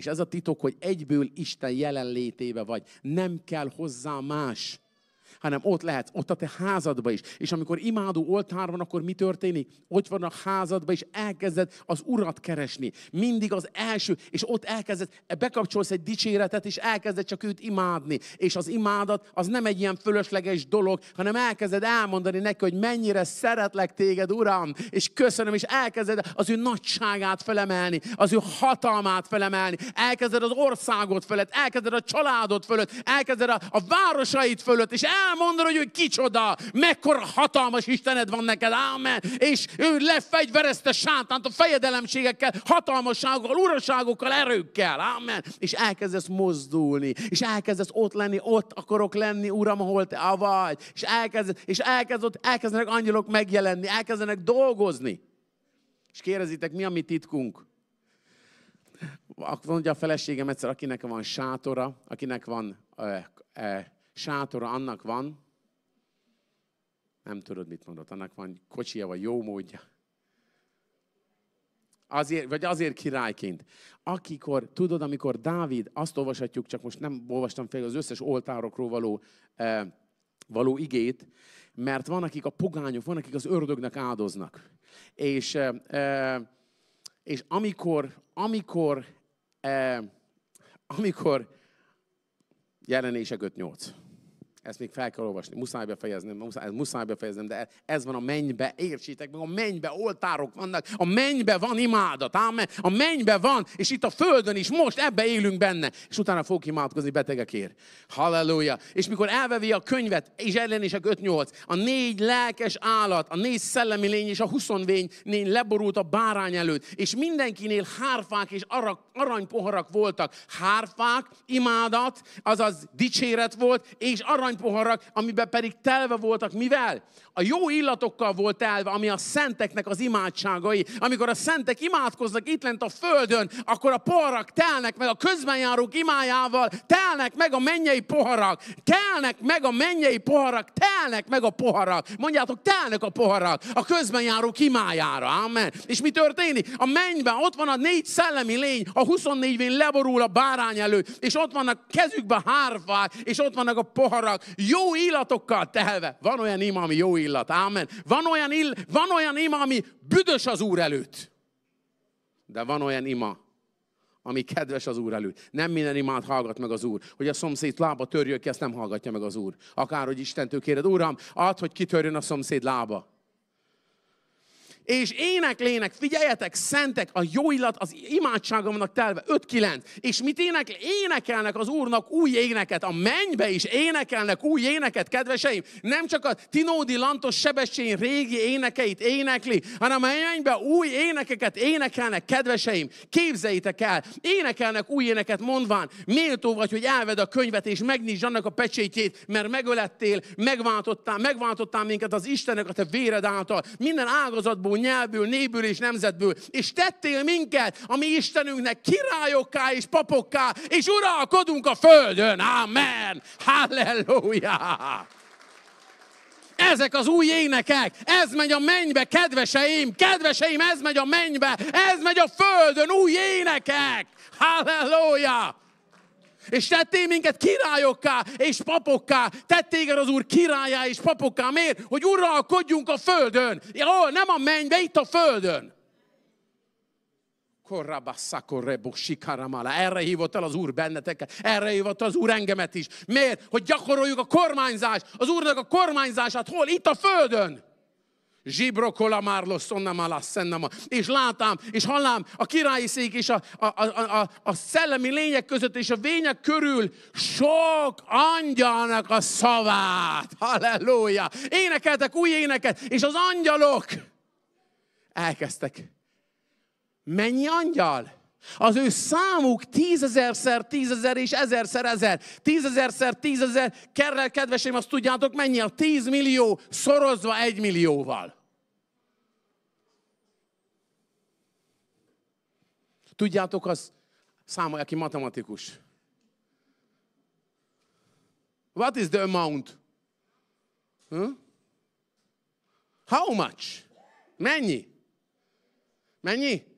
És ez a titok, hogy egyből Isten jelenlétébe vagy. Nem kell hozzá más hanem ott lehetsz, ott a te házadba is. És amikor imádó oltár van, akkor mi történik? Ott van a házadba, és elkezded az urat keresni. Mindig az első, és ott elkezded, bekapcsolsz egy dicséretet, és elkezded csak őt imádni. És az imádat az nem egy ilyen fölösleges dolog, hanem elkezded elmondani neki, hogy mennyire szeretlek téged, Uram, és köszönöm, és elkezded az ő nagyságát felemelni, az ő hatalmát felemelni, elkezded az országot fölött, elkezded a családod fölött, elkezded a, a városait fölött, és el elmondod, hogy ő kicsoda, mekkora hatalmas Istened van neked, ámen, és ő lefegyverezte sátánt a fejedelemségekkel, hatalmasságokkal, uraságokkal, erőkkel, ámen, és elkezdesz mozdulni, és elkezdesz ott lenni, ott akarok lenni, Uram, ahol te vagy, és, elkezdesz, és elkezdod, elkezdenek angyalok megjelenni, elkezdenek dolgozni. És kérdezitek, mi a mi titkunk? Mondja a feleségem egyszer, akinek van sátora, akinek van sátora annak van, nem tudod, mit mondott, annak van kocsija vagy jó módja. Azért, vagy azért királyként. Akikor, tudod, amikor Dávid, azt olvashatjuk, csak most nem olvastam fel az összes oltárokról való, eh, való igét, mert van, akik a pogányok, van, akik az ördögnek áldoznak. És, eh, és amikor, amikor, eh, amikor jelenések 5-8 ezt még fel kell olvasni. Muszáj befejeznem, muszáj, muszáj befejeznem, de ez van a mennybe, értsétek meg, a mennybe oltárok vannak, a mennybe van imádat, ámen? A mennybe van, és itt a földön is, most ebbe élünk benne. És utána fogok imádkozni betegekért. Halleluja. És mikor elvevi a könyvet, és ellenések 5-8, a négy lelkes állat, a négy szellemi lény és a huszonvény négy leborult a bárány előtt, és mindenkinél hárfák és arak, aranypoharak voltak. Hárfák, imádat, azaz dicséret volt, és arany aranypoharak, amiben pedig telve voltak mivel? A jó illatokkal volt telve, ami a szenteknek az imádságai. Amikor a szentek imádkoznak itt lent a földön, akkor a poharak telnek meg a közbenjárók imájával, telnek meg a mennyei poharak, telnek meg a mennyei poharak, telnek meg a poharak. Mondjátok, telnek a poharak a közbenjárók imájára. Amen. És mi történik? A mennyben ott van a négy szellemi lény, a 24 vén leborul a bárány elő, és ott vannak kezükbe hárfák, és ott vannak a poharak, vannak, jó illatokkal telve. Van olyan ima, ami jó illat, ámen. Van olyan, ill, van olyan ima, ami büdös az Úr előtt. De van olyan ima, ami kedves az Úr előtt. Nem minden imát hallgat meg az Úr. Hogy a szomszéd lába törjön ki, ezt nem hallgatja meg az Úr. Akárhogy Istentől kéred, Uram, add, hogy kitörjön a szomszéd lába és éneklének, figyeljetek, szentek, a jó illat az imádságomnak telve, 5-9. És mit énekl? Énekelnek az Úrnak új éneket, a mennybe is énekelnek új éneket, kedveseim. Nem csak a Tinódi Lantos sebesség régi énekeit énekli, hanem a mennybe új énekeket énekelnek, kedveseim. Képzeljétek el, énekelnek új éneket mondván, méltó vagy, hogy elved a könyvet és megnyisd annak a pecsétjét, mert megölettél, megváltottál, megváltottál minket az istenek a te véred által. Minden ágazatból nyelvből, néből és nemzetből, és tettél minket, ami Istenünknek királyokká és papokká, és uralkodunk a földön. Amen. Halleluja! ezek az új énekek, ez megy a mennybe, kedveseim, kedveseim, ez megy a mennybe, ez megy a földön, új énekek. Halleluja! És tettél minket királyokká és papokká. Tettéged az Úr királyá és papokká. Miért? Hogy uralkodjunk a földön. Ja, nem a mennybe, itt a földön. Erre hívott el az Úr benneteket, erre hívott az Úr engemet is. Miért? Hogy gyakoroljuk a kormányzást, az Úrnak a kormányzását. Hol? Itt a földön. Zsibrokolamárlos szonnamala szennama. És látám, és hallám, a királyi szék és a, a, a, a, a szellemi lények között és a vények körül sok angyalnak a szavát. Halleluja! Énekeltek új éneket, és az angyalok elkezdtek. Mennyi angyal? Az ő számuk tízezerszer, tízezer és ezerszer, ezer. Tízezerszer, tízezer, kerrel kedveseim, azt tudjátok mennyi? A tíz millió szorozva egy millióval. Tudjátok, az száma, aki matematikus. What is the amount? Huh? Hm? How much? Mennyi? Mennyi?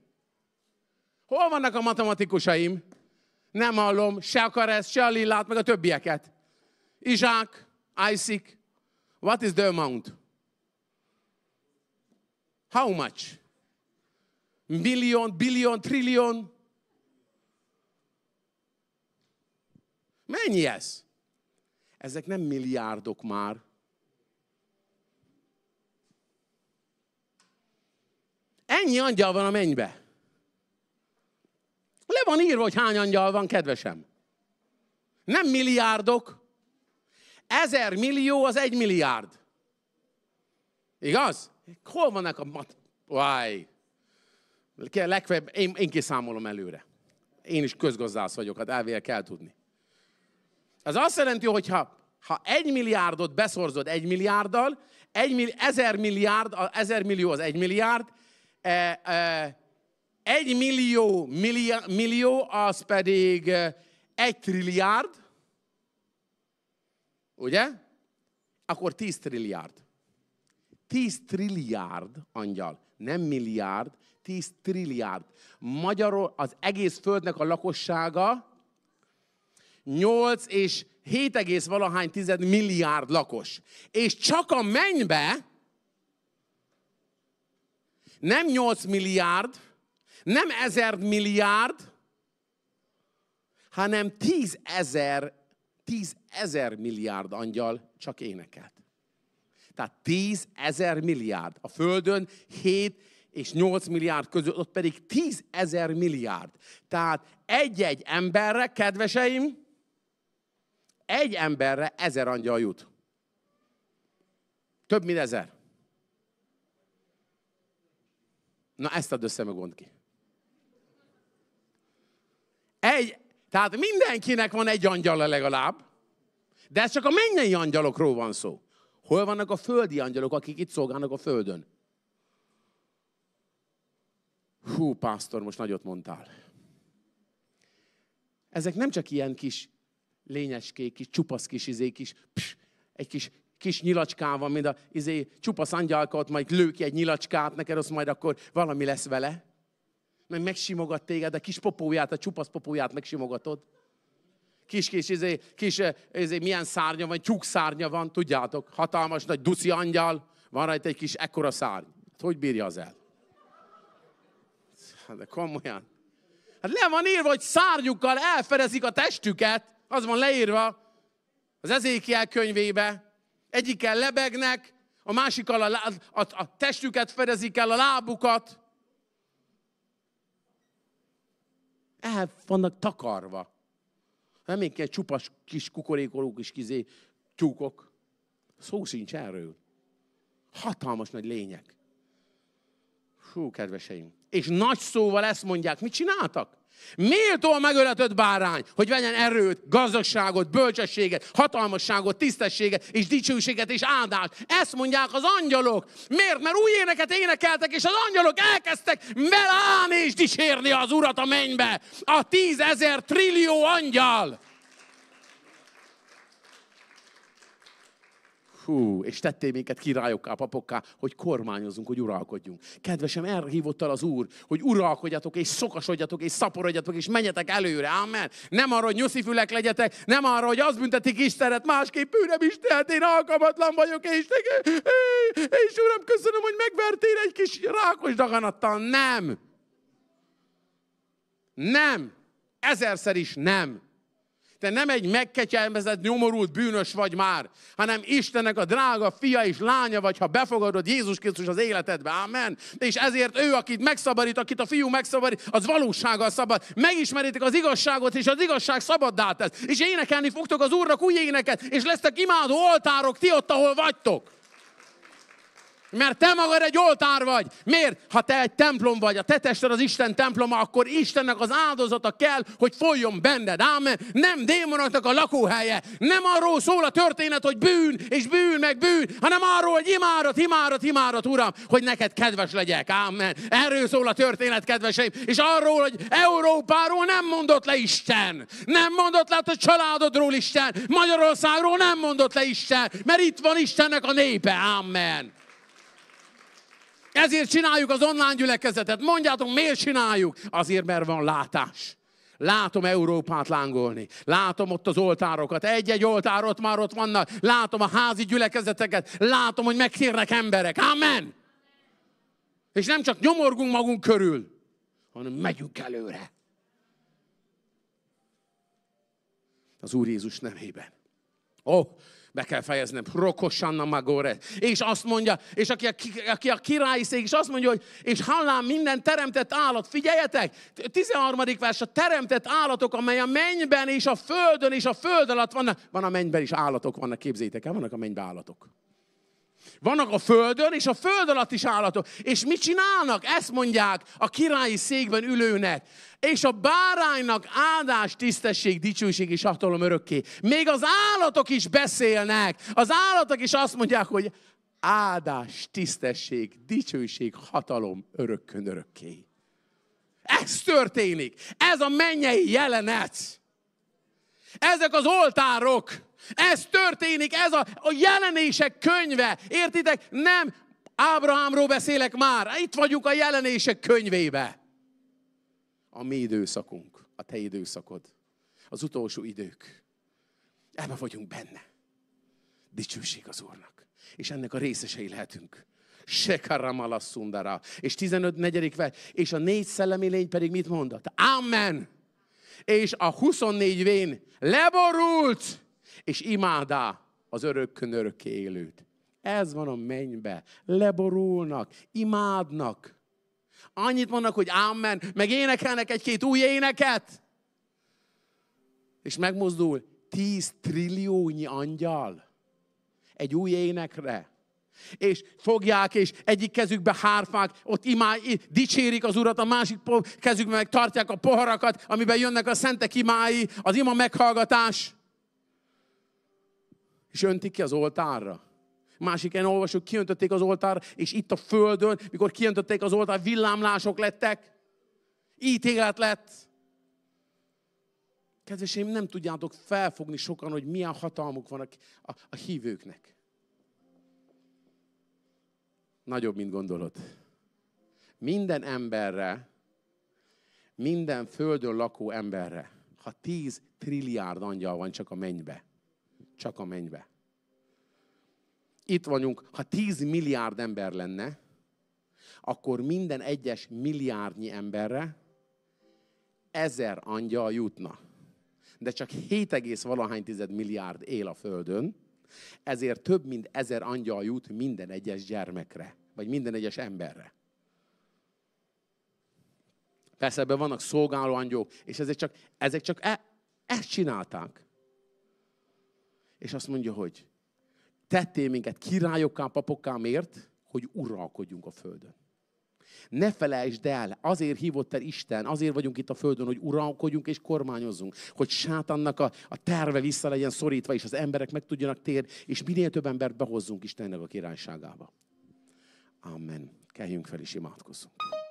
Hol vannak a matematikusaim? Nem hallom se a Karesz, se a Lillát, meg a többieket. Izsák, Isaac, what is the amount? How much? Million, billion, trillion? Mennyi ez? Ezek nem milliárdok már. Ennyi angyal van a mennybe van írva, hogy hány angyal van, kedvesem. Nem milliárdok. Ezer millió az egy milliárd. Igaz? Hol vannak a mat... Váj. Legfeljebb én, én kiszámolom előre. Én is közgazdász vagyok, hát elvél kell tudni. Ez azt jelenti, hogy ha, ha egy milliárdot beszorzod egy milliárddal, egy milli, ezer milliárd, ezer millió az egy milliárd, e, e, egy millió, millió, millió az pedig eh, egy trilliárd, ugye? Akkor tíz trilliárd. tíz trilliárd angyal, nem milliárd, tíz trilliárd. Magyarul az egész földnek a lakossága 8 és 7 egész valahány tized milliárd lakos. És csak a mennybe nem 8 milliárd, nem ezer milliárd, hanem tízezer, tízezer milliárd angyal csak énekelt. Tehát tízezer milliárd. A Földön 7 és 8 milliárd között, ott pedig tíz ezer milliárd. Tehát egy-egy emberre, kedveseim, egy emberre ezer angyal jut. Több mint ezer. Na ezt ad össze meg gond ki. Egy, tehát mindenkinek van egy angyala legalább, de ez csak a mennyei angyalokról van szó. Hol vannak a földi angyalok, akik itt szolgálnak a földön? Hú, pásztor, most nagyot mondtál. Ezek nem csak ilyen kis lényeskék, kis csupasz kis izé, kis, pss, egy kis, kis nyilacskával, mint a izé, csupasz angyalka, ott majd lő ki egy nyilacskát, neked azt majd akkor valami lesz vele meg megsimogat téged, a kis popóját, a csupasz popóját megsimogatod. Kis, kis, izé, kis eh, izé, milyen szárnya van, tyúk szárnya van, tudjátok, hatalmas nagy duci angyal, van rajta egy kis ekkora szárny. Hát hogy bírja az el? Hát de komolyan. Hát le van írva, hogy szárnyukkal elfedezik a testüket, az van leírva az Ezékiel könyvébe. Egyikkel lebegnek, a másikkal a, a, a, a testüket fedezik el, a lábukat. el vannak takarva. Nem egy csupas kis kukorékolók és kizé tyúkok. Szó sincs erről. Hatalmas nagy lények. Hú, kedveseim. És nagy szóval ezt mondják. Mit csináltak? Méltó a megöletött bárány, hogy vegyen erőt, gazdagságot, bölcsességet, hatalmasságot, tisztességet és dicsőséget és áldást. Ezt mondják az angyalok. Miért? Mert új éneket énekeltek, és az angyalok elkezdtek velám és dicsérni az Urat a mennybe. A tízezer trillió angyal. hú, és tettél minket királyokká, papokká, hogy kormányozunk, hogy uralkodjunk. Kedvesem, erre hívott el az Úr, hogy uralkodjatok, és szokasodjatok, és szaporodjatok, és menjetek előre. Amen. Nem arra, hogy nyuszifülek legyetek, nem arra, hogy az büntetik Istenet, másképp ő nem is tehet, én alkalmatlan vagyok, és, és Uram, köszönöm, hogy megvertél egy kis rákos daganattal. Nem! Nem! Ezerszer is nem! Te nem egy megkecselmezett, nyomorult bűnös vagy már, hanem Istennek a drága fia és lánya vagy, ha befogadod Jézus Krisztus az életedbe. Amen. És ezért ő, akit megszabadít, akit a fiú megszabadít, az valósággal szabad. Megismeritek az igazságot, és az igazság szabaddá tesz. És énekelni fogtok az Úrnak új éneket, és lesztek imádó oltárok ti ott, ahol vagytok. Mert te magad egy oltár vagy. Miért? Ha te egy templom vagy, a te tested az Isten temploma, akkor Istennek az áldozata kell, hogy folyjon benned. Ámen. Nem démonoknak a lakóhelye. Nem arról szól a történet, hogy bűn és bűn meg bűn, hanem arról, hogy imárat, imárat, imárat, Uram, hogy neked kedves legyek. Ámen. Erről szól a történet, kedveseim. És arról, hogy Európáról nem mondott le Isten. Nem mondott le a hát, családodról Isten. Magyarországról nem mondott le Isten. Mert itt van Istennek a népe. Amen. Ezért csináljuk az online gyülekezetet. Mondjátok, miért csináljuk? Azért, mert van látás. Látom Európát lángolni. Látom ott az oltárokat. Egy-egy oltár ott már ott vannak. Látom a házi gyülekezeteket. Látom, hogy megtérnek emberek. Amen! És nem csak nyomorgunk magunk körül, hanem megyünk előre. Az Úr Jézus nevében. Ó, oh, be kell fejeznem, rokosanna magore. És azt mondja, és aki a, aki a királyi szék, és azt mondja, hogy és hallám minden teremtett állat, figyeljetek, 13. vers, a teremtett állatok, amely a mennyben és a földön és a föld alatt vannak, van a mennyben is állatok vannak, képzétek el, vannak a mennyben állatok. Vannak a földön, és a föld alatt is állatok. És mit csinálnak? Ezt mondják a királyi székben ülőnek. És a báránynak áldás, tisztesség, dicsőség és hatalom örökké. Még az állatok is beszélnek. Az állatok is azt mondják, hogy áldás, tisztesség, dicsőség, hatalom örökkön örökké. Ez történik. Ez a mennyei jelenet. Ezek az oltárok. Ez történik, ez a, a jelenések könyve. Értitek? Nem Ábrahámról beszélek már. Itt vagyunk a jelenések könyvébe. A mi időszakunk, a te időszakod, az utolsó idők. Ebben vagyunk benne. Dicsőség az Úrnak. És ennek a részesei lehetünk. Sekaramala szundara. És 15. negyedik vers. És a négy szellemi lény pedig mit mondott? Amen. És a 24 vén leborult és imádá az örökkön örök élőt. Ez van a mennybe. Leborulnak, imádnak. Annyit mondnak, hogy ámen, meg énekelnek egy-két új éneket. És megmozdul tíz trilliónyi angyal egy új énekre. És fogják, és egyik kezükbe hárfák, ott imá, dicsérik az urat, a másik kezükbe meg tartják a poharakat, amiben jönnek a szentek imái, az ima meghallgatás és öntik ki az oltárra. Másikén olvasjuk, kiöntötték az oltár, és itt a földön, mikor kiöntötték az oltár, villámlások lettek, ítélet lett. Kedveseim, nem tudjátok felfogni sokan, hogy milyen hatalmuk van a, a, a hívőknek. Nagyobb, mint gondolod. Minden emberre, minden földön lakó emberre, ha tíz trilliárd angyal van csak a mennybe, csak a mennybe. Itt vagyunk, ha 10 milliárd ember lenne, akkor minden egyes milliárdnyi emberre ezer angyal jutna. De csak 7, valahány tized milliárd él a Földön, ezért több mint ezer angyal jut minden egyes gyermekre, vagy minden egyes emberre. Persze ebben vannak szolgáló angyalok, és ezek csak, ezek csak e, ezt csinálták és azt mondja, hogy tettél minket királyokká, papokká miért? Hogy uralkodjunk a földön. Ne felejtsd el, azért hívott el Isten, azért vagyunk itt a Földön, hogy uralkodjunk és kormányozzunk, hogy sátannak a, a terve vissza legyen szorítva, és az emberek meg tudjanak térni, és minél több embert behozzunk Istennek a királyságába. Amen. Keljünk fel és imádkozzunk.